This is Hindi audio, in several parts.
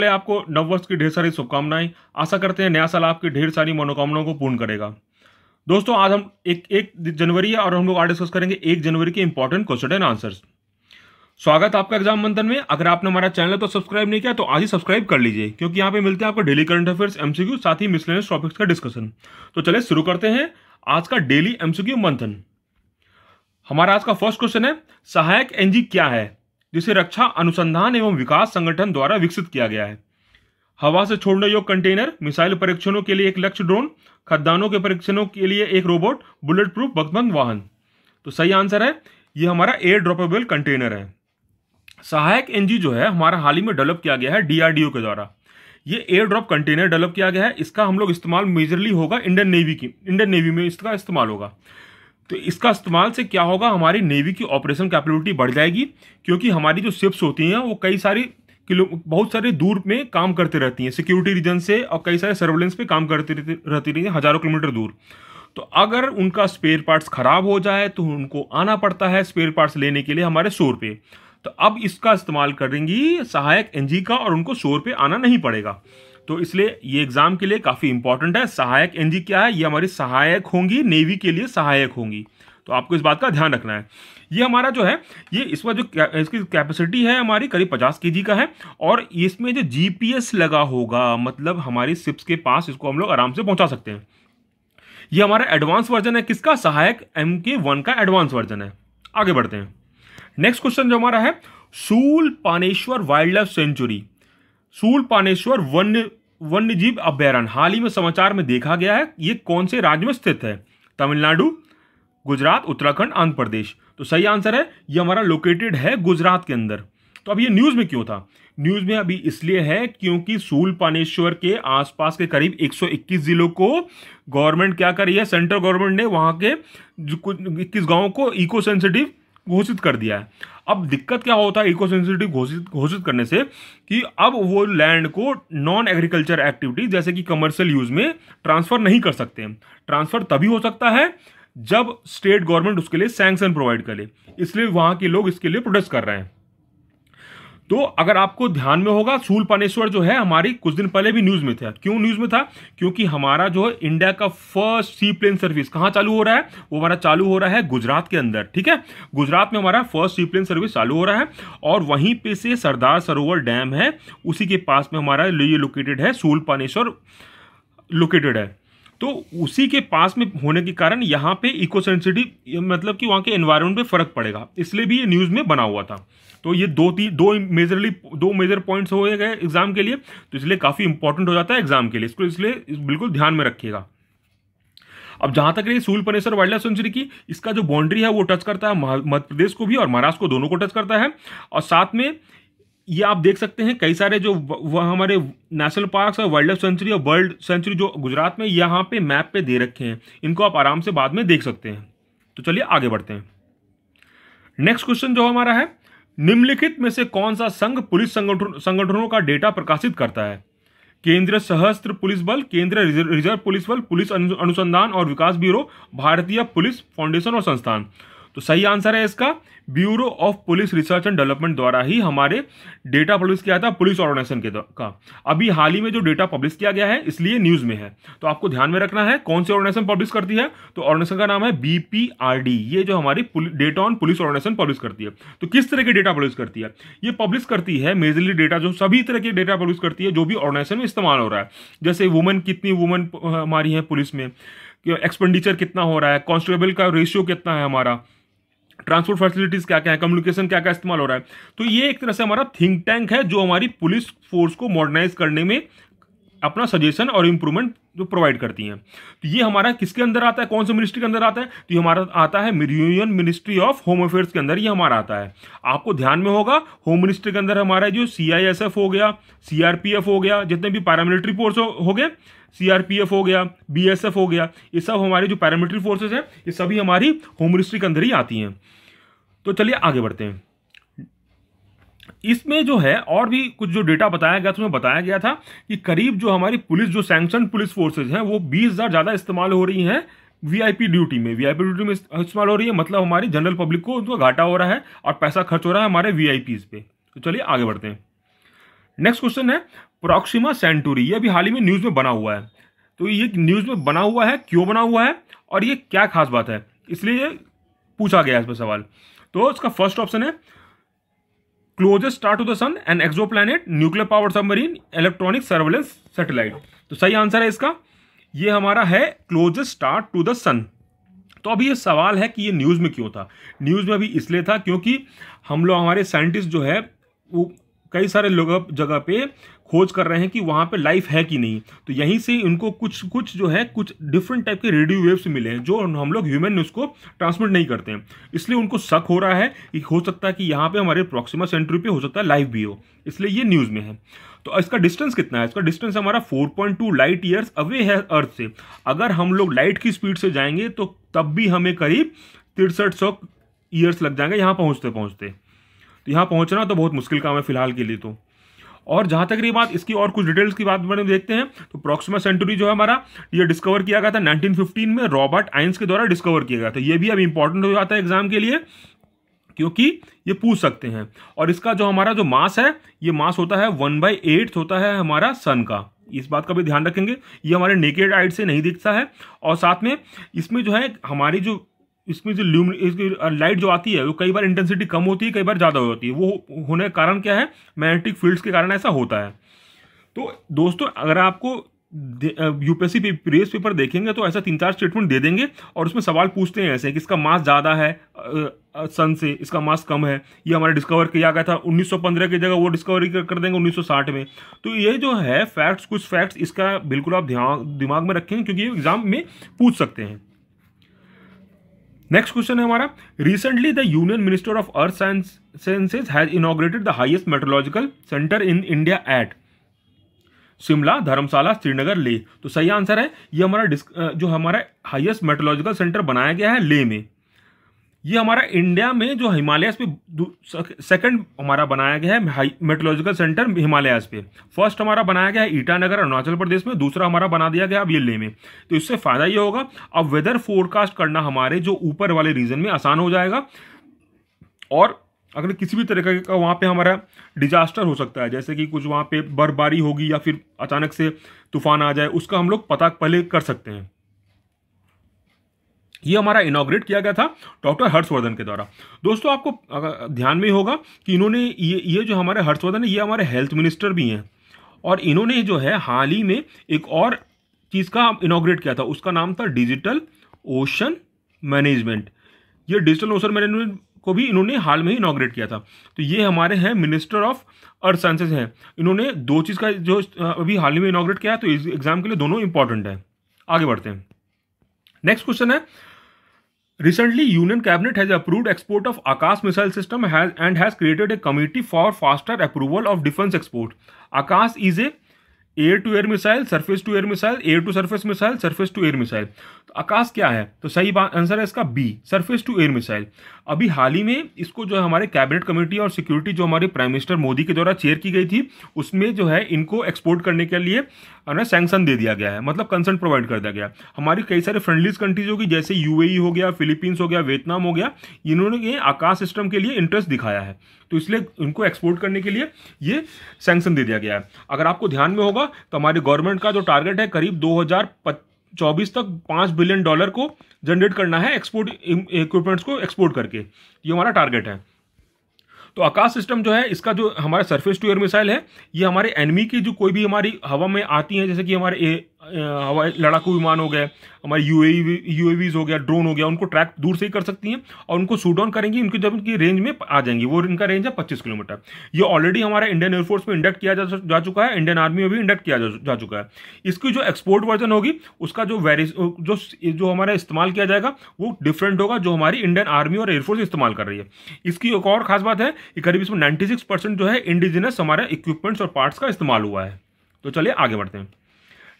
पहले आपको नववर्ष की ढेर सारी शुभकामनाएं आशा करते हैं नया साल आपकी ढेर सारी मनोकामनाओं को पूर्ण करेगा दोस्तों आज हम एक एक जनवरी है और हम लोग आज डिस्कस करेंगे एक जनवरी के इंपॉर्टेंट क्वेश्चन एंड आंसर्स स्वागत आपका एग्जाम मंथन में अगर आपने हमारा चैनल तो सब्सक्राइब नहीं किया तो आज ही सब्सक्राइब कर लीजिए क्योंकि यहाँ पे मिलते हैं आपको डेली करंट अफेयर्स एमसीक्यू साथ ही मिसलेनियस टॉपिक्स का डिस्कशन तो चलिए शुरू करते हैं आज का डेली एमसीक्यू मंथन हमारा आज का फर्स्ट क्वेश्चन है सहायक एनजी क्या है जिसे रक्षा अनुसंधान एवं विकास संगठन द्वारा विकसित किया गया है हवा से छोड़ने योग्य कंटेनर मिसाइल परीक्षणों के लिए एक लक्ष्य ड्रोन खदानों के परीक्षणों के लिए एक रोबोट बुलेट प्रूफ बकभंग वाहन तो सही आंसर है ये हमारा एयर ड्रॉपेबल कंटेनर है सहायक एनजी जो है हमारा हाल ही में डेवलप किया गया है डीआरडीओ के द्वारा ये एयर ड्रॉप कंटेनर डेवलप किया गया है इसका हम लोग इस्तेमाल मेजरली होगा इंडियन नेवी की इंडियन नेवी में इसका इस्तेमाल होगा तो इसका इस्तेमाल से क्या होगा हमारी नेवी की ऑपरेशन कैपेबिलिटी बढ़ जाएगी क्योंकि हमारी जो शिप्स होती हैं वो कई सारी किलो बहुत सारे दूर में काम करते रहती हैं सिक्योरिटी रीजन से और कई सारे सर्वेलेंस पे काम करती रहती रहती हैं हज़ारों किलोमीटर दूर तो अगर उनका स्पेयर पार्ट्स ख़राब हो जाए तो उनको आना पड़ता है स्पेयर पार्ट्स लेने के लिए हमारे शोर पे तो अब इसका इस्तेमाल करेंगी सहायक एनजी का और उनको शोर पे आना नहीं पड़ेगा तो इसलिए ये एग्जाम के लिए काफ़ी इंपॉर्टेंट है सहायक एनजी क्या है ये हमारी सहायक होंगी नेवी के लिए सहायक होंगी तो आपको इस बात का ध्यान रखना है ये हमारा जो है ये इस बार जो इसकी कैपेसिटी है हमारी करीब 50 के का है और इसमें जो जीपीएस लगा होगा मतलब हमारी सिप्स के पास इसको हम लोग आराम से पहुंचा सकते हैं ये हमारा एडवांस वर्जन है किसका सहायक एम के वन का एडवांस वर्जन है आगे बढ़ते हैं नेक्स्ट क्वेश्चन जो हमारा है Shoolpaneshwar wildlife sanctuary Shoolpaneshwar वन्य वन्य जीव अभ्यारण्य हाल ही में समाचार में देखा गया है ये कौन से राज्य में स्थित है तमिलनाडु गुजरात उत्तराखंड आंध्र प्रदेश तो सही आंसर है ये हमारा लोकेटेड है गुजरात के अंदर तो अब ये न्यूज़ में क्यों था न्यूज़ में अभी इसलिए है क्योंकि सूलपानेश्वर के आसपास के करीब 121 जिलों को गवर्नमेंट क्या कर रही है सेंट्रल गवर्नमेंट ने वहां के कुछ इक्कीस गांवों को इको सेंसिटिव घोषित कर दिया है अब दिक्कत क्या होता है इको सेंसिटिव घोषित घोषित करने से कि अब वो लैंड को नॉन एग्रीकल्चर एक्टिविटी जैसे कि कमर्शियल यूज में ट्रांसफर नहीं कर सकते ट्रांसफर तभी हो सकता है जब स्टेट गवर्नमेंट उसके लिए सैंक्शन प्रोवाइड करे इसलिए वहाँ के लोग इसके लिए प्रोटेस्ट कर रहे हैं तो अगर आपको ध्यान में होगा सूल पानेश्वर जो है हमारी कुछ दिन पहले भी न्यूज में था क्यों न्यूज में था क्योंकि हमारा जो है इंडिया का फर्स्ट सी प्लेन सर्विस कहां चालू हो रहा है वो हमारा चालू हो रहा है गुजरात के अंदर ठीक है गुजरात में हमारा फर्स्ट सी प्लेन सर्विस चालू हो रहा है और वहीं पे से सरदार सरोवर डैम है उसी के पास में हमारा ये लोकेटेड है सूल पानेश्वर लोकेटेड है तो उसी के पास में होने के कारण यहाँ पे इको सेंसिटिव मतलब कि वहाँ के एनवायरनमेंट पे फर्क पड़ेगा इसलिए भी ये न्यूज़ में बना हुआ था तो ये दो तीन दो मेजरली दो मेजर पॉइंट्स हो गए एग्जाम के लिए तो इसलिए काफ़ी इंपॉर्टेंट हो जाता है एग्जाम के लिए इसको इसलिए बिल्कुल ध्यान में रखिएगा अब जहां तक रही सूल परेश्वर वाइल्ड लाइफ सेंचुरी की इसका जो बाउंड्री है वो टच करता है मध्य प्रदेश को भी और महाराष्ट्र को दोनों को टच करता है और साथ में ये आप देख सकते हैं कई सारे जो वह हमारे नेशनल पार्क्स और वाइल्ड लाइफ सेंचुरी और वर्ल्ड सेंचुरी जो गुजरात में यहाँ पे मैप पे दे रखे हैं इनको आप आराम से बाद में देख सकते हैं तो चलिए आगे बढ़ते हैं नेक्स्ट क्वेश्चन जो हमारा है निम्नलिखित में से कौन सा संघ पुलिस संगठनों का डेटा प्रकाशित करता है केंद्रीय सहस्त्र पुलिस बल केंद्रीय रिजर्व पुलिस बल पुलिस अनुसंधान और विकास ब्यूरो भारतीय पुलिस फाउंडेशन और संस्थान तो सही आंसर है इसका bureau of police research and development द्वारा ही हमारे डेटा पब्लिश किया था पुलिस ऑर्गेनाइजेशन के का अभी हाल ही में जो डेटा पब्लिश किया गया है इसलिए न्यूज में है तो आपको ध्यान में रखना है कौन सी ऑर्गेनाइजेशन पब्लिश करती है तो ऑर्गेनाइजेशन का नाम है बीपीआरडी ये जो हमारी data on police organisation publish करती है तो किस तरह के डेटा पब्लिश करती है ये पब्लिश करती है मेजरली डेटा जो सभी तरह के डेटा पब्लिश करती है जो भी ऑर्गेनाइजेशन में इस्तेमाल हो रहा है जैसे वुमेन कितनी वुमेन हमारी है पुलिस में एक्सपेंडिचर कितना हो रहा है कॉन्स्टेबल का रेशियो कितना है हमारा ट्रांसपोर्ट फैसिलिटीज क्या क्या है कम्युनिकेशन क्या क्या इस्तेमाल हो रहा है तो ये एक तरह से हमारा थिंक टैंक है जो हमारी पुलिस फोर्स को मॉडर्नाइज करने में अपना सजेशन और इम्प्रूवमेंट जो प्रोवाइड करती हैं तो ये हमारा किसके अंदर आता है कौन से मिनिस्ट्री के अंदर आता है तो ये हमारा आता है union ministry of home affairs के अंदर ये हमारा आता है आपको ध्यान में होगा होम मिनिस्ट्री के अंदर हमारा जो सी हो गया सी हो गया जितने भी पैरामिलिट्री फोर्स हो, हो गए सीआरपीएफ हो गया बीएसएफ हो गया ये सब हमारे जो पैरामिलिट्री फोर्सेज हैं ये सभी हमारी होम मिनिस्ट्री के अंदर ही आती हैं तो चलिए आगे बढ़ते हैं इसमें जो है और भी कुछ जो डेटा बताया गया था उसमें बताया गया था कि करीब जो हमारी पुलिस जो सैंक्शन पुलिस फोर्सेज हैं वो बीस हज़ार ज़्यादा इस्तेमाल हो रही हैं वीआईपी ड्यूटी में वीआईपी ड्यूटी में इस्तेमाल हो रही है मतलब हमारी जनरल पब्लिक को उनका घाटा हो रहा है और पैसा खर्च हो रहा है हमारे वीआईपीज़ पे तो चलिए आगे बढ़ते हैं नेक्स्ट क्वेश्चन है प्रोक्सीमा सेंटूरी ये अभी हाल ही में न्यूज़ में बना हुआ है तो ये न्यूज़ में बना हुआ है क्यों बना हुआ है और ये क्या खास बात है इसलिए ये पूछा गया है इस पर सवाल तो इसका फर्स्ट ऑप्शन है closest star to the sun and exoplanet nuclear power submarine electronic surveillance satellite तो सही आंसर है इसका ये हमारा है closest star to the sun तो अभी ये सवाल है कि ये न्यूज़ में क्यों था न्यूज़ में अभी इसलिए था क्योंकि हम लोग हमारे साइंटिस्ट जो है वो कई सारे लोग जगह पे खोज कर रहे हैं कि वहाँ पे लाइफ है कि नहीं तो यहीं से उनको कुछ कुछ जो है कुछ डिफरेंट टाइप के रेडियो वेव्स मिले हैं जो हम लोग ह्यूमन उसको ट्रांसमिट नहीं करते हैं इसलिए उनको शक हो रहा है कि हो सकता है कि यहाँ पे हमारे प्रॉक्सिमा सेंट्री पे हो सकता है लाइफ भी हो इसलिए ये न्यूज़ में है तो इसका डिस्टेंस कितना है इसका डिस्टेंस हमारा 4.2 लाइट ईयर्स अवे है अर्थ से अगर हम लोग लाइट की स्पीड से जाएंगे तो तब भी हमें करीब तिरसठ सौ ईयर्स लग जाएंगे यहाँ पहुँचते पहुँचते तो यहाँ पहुँचना तो बहुत मुश्किल काम है फिलहाल के लिए तो और जहाँ तक रही बात इसकी और कुछ डिटेल्स की बात मैंने देखते हैं तो प्रॉक्सिमा सेंटुरी जो है हमारा ये डिस्कवर किया गया था 1915 में रॉबर्ट आइंस के द्वारा डिस्कवर किया गया था ये भी अब इंपॉर्टेंट हो जाता है एग्जाम के लिए क्योंकि ये पूछ सकते हैं और इसका जो हमारा जो मास है ये मास होता है वन बाई होता है हमारा सन का इस बात का भी ध्यान रखेंगे ये हमारे नेकेड आइट से नहीं दिखता है और साथ में इसमें जो है हमारी जो इसमें जो ल्यूम इसकी लाइट जो आती है वो कई बार इंटेंसिटी कम होती है कई बार ज़्यादा हो जाती है वो होने का कारण क्या है मैग्नेटिक फील्ड्स के कारण ऐसा होता है तो दोस्तों अगर आपको यूपीएससी पी प्रीवियस पेपर देखेंगे तो ऐसा तीन चार स्टेटमेंट दे देंगे और उसमें सवाल पूछते हैं ऐसे कि इसका मास ज़्यादा है सन से इसका मास कम है ये हमारे डिस्कवर किया गया था 1915 की जगह वो डिस्कवरी कर देंगे 1960 में तो ये जो है फैक्ट्स कुछ फैक्ट्स इसका बिल्कुल आप दिमाग में रखें क्योंकि ये एग्जाम में पूछ सकते हैं नेक्स्ट क्वेश्चन है हमारा recently the union minister of earth sciences has inaugurated the highest meteorological centre in India at Shimla Dharamshala Srinagar Leh तो सही आंसर है ये हमारा जो हमारा हाइएस्ट मेट्रोलॉजिकल सेंटर बनाया गया है ले में ये हमारा इंडिया में जो हिमालयस पे सेकंड हमारा बनाया गया है मेट्रोलॉजिकल सेंटर हिमालयस पे फर्स्ट हमारा बनाया गया है ईटानगर अरुणाचल प्रदेश में दूसरा हमारा बना दिया गया अब ये ले में तो इससे फायदा ये होगा अब वेदर फोरकास्ट करना हमारे जो ऊपर वाले रीजन में आसान हो जाएगा और अगर किसी भी तरीके का वहाँ पे हमारा डिजास्टर हो सकता है जैसे कि कुछ वहाँ पे बर्फबारी होगी या फिर अचानक से तूफान आ जाए उसका हम लोग पता पहले कर सकते हैं ये हमारा इनाग्रेट किया गया था डॉक्टर हर्षवर्धन के द्वारा दोस्तों आपको ध्यान में होगा कि इन्होंने ये ये जो हमारे हर्षवर्धन है ये हमारे हेल्थ मिनिस्टर भी हैं और इन्होंने जो है हाल ही में एक और चीज़ का इनाग्रेट किया था उसका नाम था डिजिटल ओशन मैनेजमेंट ये डिजिटल ओशन मैनेजमेंट को भी इन्होंने हाल में ही इनाग्रेट किया था तो ये हमारे हैं मिनिस्टर ऑफ अर्थ साइंसेज हैं इन्होंने दो चीज़ का जो अभी हाल ही में इनाग्रेट किया है तो एग्ज़ाम के लिए दोनों इंपॉर्टेंट हैं आगे बढ़ते हैं नेक्स्ट क्वेश्चन है Recently, Union Cabinet has approved export of Akash missile system has, and has created a committee for faster approval of defense export. Akash is a air to air missile, surface to air missile, air to surface missile, surface to air missile. तो आकाश क्या है? तो सही आंसर है इसका बी, सरफेस-टू-एयर मिसाइल. अभी हाल ही में इसको जो है हमारे कैबिनेट कमेटी और सिक्योरिटी जो हमारे प्राइम मिनिस्टर मोदी के द्वारा चेयर की गई थी, उसमें जो है इनको एक्सपोर्ट करने के लिए उन्हें सैंक्शन दे दिया गया है मतलब कंसेंट प्रोवाइड कर दिया गया हमारी कई सारे फ्रेंडलीज कंट्रीज होगी जैसे यूएई e हो गया फिलीपींस हो गया वियतनाम हो गया इन्होंने ये आकाश सिस्टम के लिए इंटरेस्ट दिखाया है तो इसलिए उनको एक्सपोर्ट करने के लिए ये सैंक्शन दे दिया गया है अगर आपको ध्यान में होगा तो हमारी गवर्नमेंट का जो टारगेट है करीब दो चौबीस तक पाँच बिलियन डॉलर को जनरेट करना है एक्सपोर्ट इक्विपमेंट्स को एक्सपोर्ट करके ये हमारा टारगेट है तो आकाश सिस्टम जो है इसका जो हमारा सरफेस टू एयर मिसाइल है ये हमारे एनमी की जो कोई भी हमारी हवा में आती है जैसे कि हमारे हवाई लड़ाकू विमान हो गए हमारे यू ए यूएवीज हो गया ड्रोन हो गया उनको ट्रैक दूर से ही कर सकती हैं और उनको शूट डाउन करेंगी उनकी जब उनकी रेंज में आ जाएंगी वो इनका रेंज है पच्चीस किलोमीटर ये ऑलरेडी हमारा इंडियन एयरफोर्स में इंडक्ट किया जा, जा चुका है इंडियन आर्मी में भी इंडक्ट किया जा, जा चुका है इसकी जो एक्सपोर्ट वर्जन होगी उसका जो वेरी जो जो हमारा इस्तेमाल किया जाएगा वो डिफरेंट होगा जो हमारी इंडियन आर्मी और एयरफोर्स इस्तेमाल कर रही है इसकी एक और खास बात है कि करीब इसमें नाइन्टी जो है इंडिजिनस हमारे इक्विपमेंट्स और पार्ट्स का इस्तेमाल हुआ है तो चलिए आगे बढ़ते हैं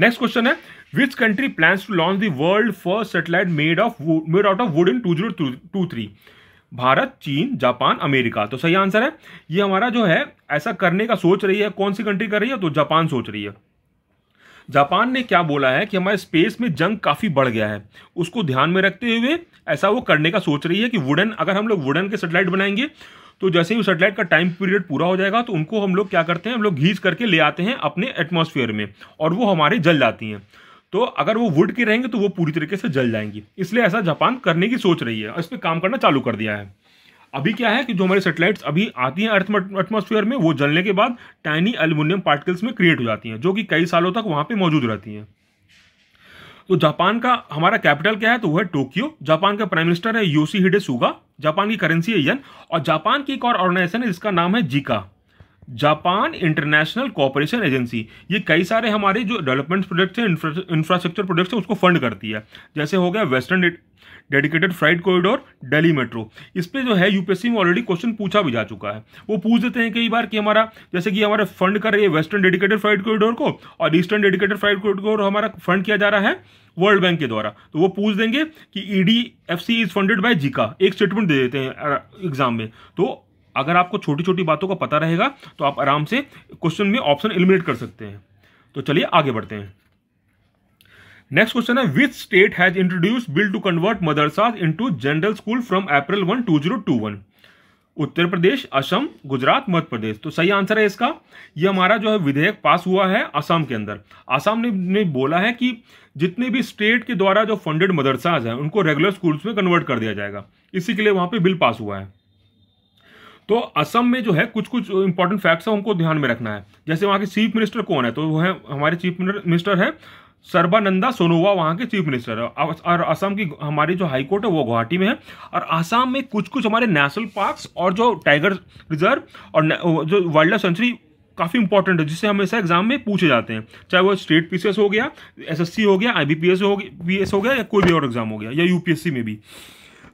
नेक्स्ट क्वेश्चन है which country plan to launch the world first satellite made of made out of wood in two zero two three Bharat चीन जापान अमेरिका तो सही आंसर है ये हमारा जो है ऐसा करने का सोच रही है कौन सी कंट्री कर रही है तो जापान सोच रही है जापान ने क्या बोला है कि हमारे स्पेस में जंग काफ़ी बढ़ गया है उसको ध्यान में रखते हुए ऐसा वो करने का सोच रही है कि वुडन अगर हम लोग वुडन के सेटेलाइट बनाएंगे तो जैसे ही उस सेटेलाइट का टाइम पीरियड पूरा हो जाएगा तो उनको हम लोग क्या करते हैं हम लोग घींच करके ले आते हैं अपने एटमोसफियर में और वो हमारे जल जाती हैं तो अगर वो वुड के रहेंगे तो वो पूरी तरीके से जल जाएंगी इसलिए ऐसा जापान करने की सोच रही है और इस पर काम करना चालू कर दिया है अभी क्या है कि जो हमारी सेटेलाइट्स अभी आती हैं अर्थ एटमोसफियर में वो जलने के बाद टाइनी एल्यूमिनियम पार्टिकल्स में क्रिएट हो जाती हैं जो कि कई सालों तक वहाँ पर मौजूद रहती हैं तो जापान का हमारा कैपिटल क्या है तो वह टोक्यो जापान का प्राइम मिनिस्टर है योशी हिडे सुगा जापान की करेंसी है यन और जापान की एक और ऑर्गेनाइजेशन है जिसका नाम है JICA Japan International Cooperation Agency ये कई सारे हमारे जो डेवलपमेंट प्रोजेक्ट्स हैं इंफ्रास्ट्रक्चर प्रोजेक्ट्स हैं उसको फंड करती है जैसे हो गया western dedicated freight corridor Delhi metro इस पर जो है यूपीएससी में ऑलरेडी क्वेश्चन पूछा भी जा चुका है वो पूछ देते हैं कई बार कि हमारा जैसे कि हमारा फंड कर रही है वेस्टर्न डेडिकेटेड फ्राइट कॉरिडोर को और ईस्टर्न डेडिकेटेड फ्राइट कॉरिडोर हमारा फंड किया जा रहा है वर्ल्ड बैंक के द्वारा तो वो पूछ देंगे कि E D F C is funded by JICA एक स्टेटमेंट दे देते हैं एग्जाम में तो अगर आपको छोटी छोटी बातों का पता रहेगा तो आप आराम से क्वेश्चन में ऑप्शन एलिमिनेट कर सकते हैं तो चलिए आगे बढ़ते हैं नेक्स्ट क्वेश्चन है which state has introduce bill to convert madrasas to general school from April one two zero two one Uttar Pradesh Assam Gujarat Madhya Pradesh तो सही आंसर है इसका ये हमारा जो है विधेयक पास हुआ है असम के अंदर असम ने, ने बोला है कि जितने भी स्टेट के द्वारा जो फंडेड मदरसाज हैं उनको रेगुलर स्कूल्स में कन्वर्ट कर दिया जाएगा इसी के लिए वहाँ पे बिल पास हुआ है तो असम में जो है कुछ कुछ इंपॉर्टेंट फैक्ट्स है उनको ध्यान में रखना है जैसे वहाँ के चीफ मिनिस्टर कौन है तो वो है हमारे चीफ मिनिस्टर है सर्बानंदा सोनोवा वहाँ के चीफ मिनिस्टर है और असम की हमारी जो हाई कोर्ट है वो गुवाहाटी में है और असम में कुछ कुछ हमारे नेशनल पार्क्स और जो टाइगर रिजर्व और जो वाइल्ड लाइफ सेंचुरी काफ़ी इंपॉर्टेंट है जिससे हमेशा एग्जाम में पूछे जाते हैं चाहे वो स्टेट पीसीएस हो गया एसएससी हो गया आईबीपीएस हो गया पीएस हो गया या कोई भी और एग्जाम हो गया या यूपीएससी में भी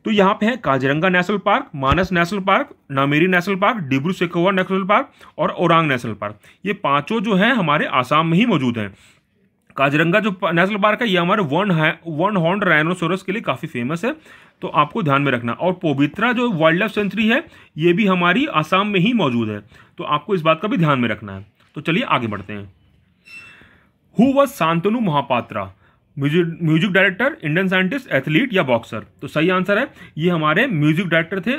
तो यहाँ पे है Kaziranga national park Manas national park Nameri national park Dibru Saikhowa national park और औरंग नेशनल पार्क ये पांचों जो हैं हमारे आसाम में ही मौजूद हैं काजरंगा जो नेशनल पार्क है ये हमारे वन है वन हॉर्न रायनोसोरस के लिए काफ़ी फेमस है तो आपको ध्यान में रखना और पोबित्रा जो वाइल्ड लाइफ सेंचुरी है ये भी हमारी आसाम में ही मौजूद है तो आपको इस बात का भी ध्यान में रखना है तो चलिए आगे बढ़ते हैं who was Shantanu Mahapatra music director Indian scientist athlete या बॉक्सर तो सही आंसर है ये हमारे म्यूजिक डायरेक्टर थे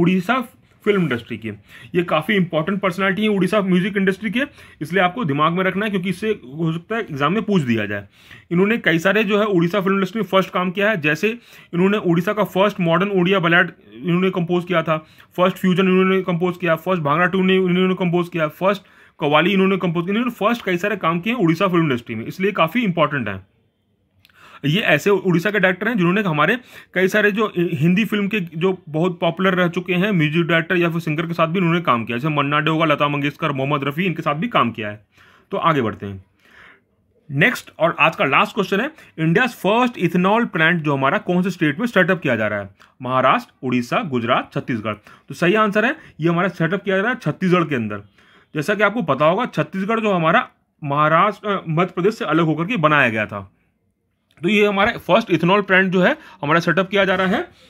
उड़ीसा फिल्म इंडस्ट्री के ये काफ़ी इंपॉर्टेंट पर्सनालिटी है उड़ीसा म्यूजिक इंडस्ट्री के इसलिए आपको दिमाग में रखना है क्योंकि इससे हो सकता है एग्जाम में पूछ दिया जाए इन्होंने कई सारे जो है उड़ीसा फिल्म इंडस्ट्री में फर्स्ट काम किया है जैसे इन्होंने उड़ीसा का फर्स्ट मॉडर्न उड़िया बलैड इन्होंने कंपोज किया था फर्स्ट फ्यूजन इन्होंने कंपोज किया फर्स्ट भांगड़ा टू ने इन्होंने कंपोज किया फर्स्ट कवाली इन्होंने कंपोज किया इन्होंने फर्स्ट कई सारे काम किए हैं उड़ीसा फिल्म इंडस्ट्री में इसलिए काफ़ी इंपॉर्टेंट है ये ऐसे उड़ीसा के डायरेक्टर हैं जिन्होंने हमारे कई सारे जो हिंदी फिल्म के जो बहुत पॉपुलर रह चुके हैं म्यूजिक डायरेक्टर या फिर सिंगर के साथ भी उन्होंने काम किया जैसे मन्ना डेगा होगा लता मंगेशकर मोहम्मद रफ़ी इनके साथ भी काम किया है तो आगे बढ़ते हैं नेक्स्ट और आज का लास्ट क्वेश्चन है इंडिया फर्स्ट इथेनॉल प्लांट जो हमारा कौन से स्टेट में स्टार्टअप किया जा रहा है महाराष्ट्र उड़ीसा गुजरात छत्तीसगढ़ तो सही आंसर है ये हमारा सेटअप किया जा रहा है छत्तीसगढ़ के अंदर जैसा कि आपको पता होगा छत्तीसगढ़ जो हमारा महाराष्ट्र मध्य प्रदेश से अलग होकर के बनाया गया था तो ये हमारा फर्स्ट इथेनॉल प्लांट जो है हमारा सेटअप किया जा रहा है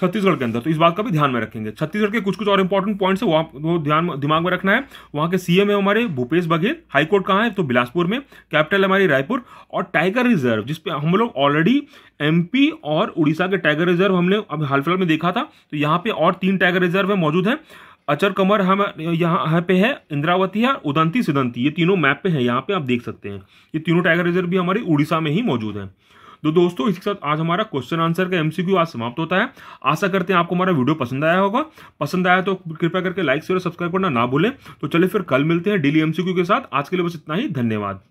छत्तीसगढ़ के अंदर तो इस बात का भी ध्यान में रखेंगे छत्तीसगढ़ के कुछ कुछ और इंपॉर्टेंट पॉइंट्स है वहाँ वो ध्यान दिमाग में रखना है वहाँ के सीएम है हमारे भूपेश बघेल हाईकोर्ट कहाँ है तो बिलासपुर में कैपिटल हमारी रायपुर और टाइगर रिजर्व जिसपे हम लोग ऑलरेडी एमपी और उड़ीसा के टाइगर रिजर्व हमने अब हाल फिलहाल में देखा था तो यहाँ पे और तीन टाइगर रिजर्व है मौजूद हैं अचर कमर हम यहाँ यहाँ पे है इंद्रावती है उदंती सिदंती ये तीनों मैप पे हैं यहाँ पे आप देख सकते हैं ये तीनों टाइगर रिजर्व भी हमारी उड़ीसा में ही मौजूद है तो दोस्तों इसके साथ आज हमारा क्वेश्चन आंसर का एमसीक्यू आज समाप्त होता है आशा करते हैं आपको हमारा वीडियो पसंद आया होगा पसंद आया तो कृपया करके लाइक शेयर सब्सक्राइब करना ना भूलें तो चलिए फिर कल मिलते हैं डेली एमसीक्यू के साथ आज के लिए बस इतना ही धन्यवाद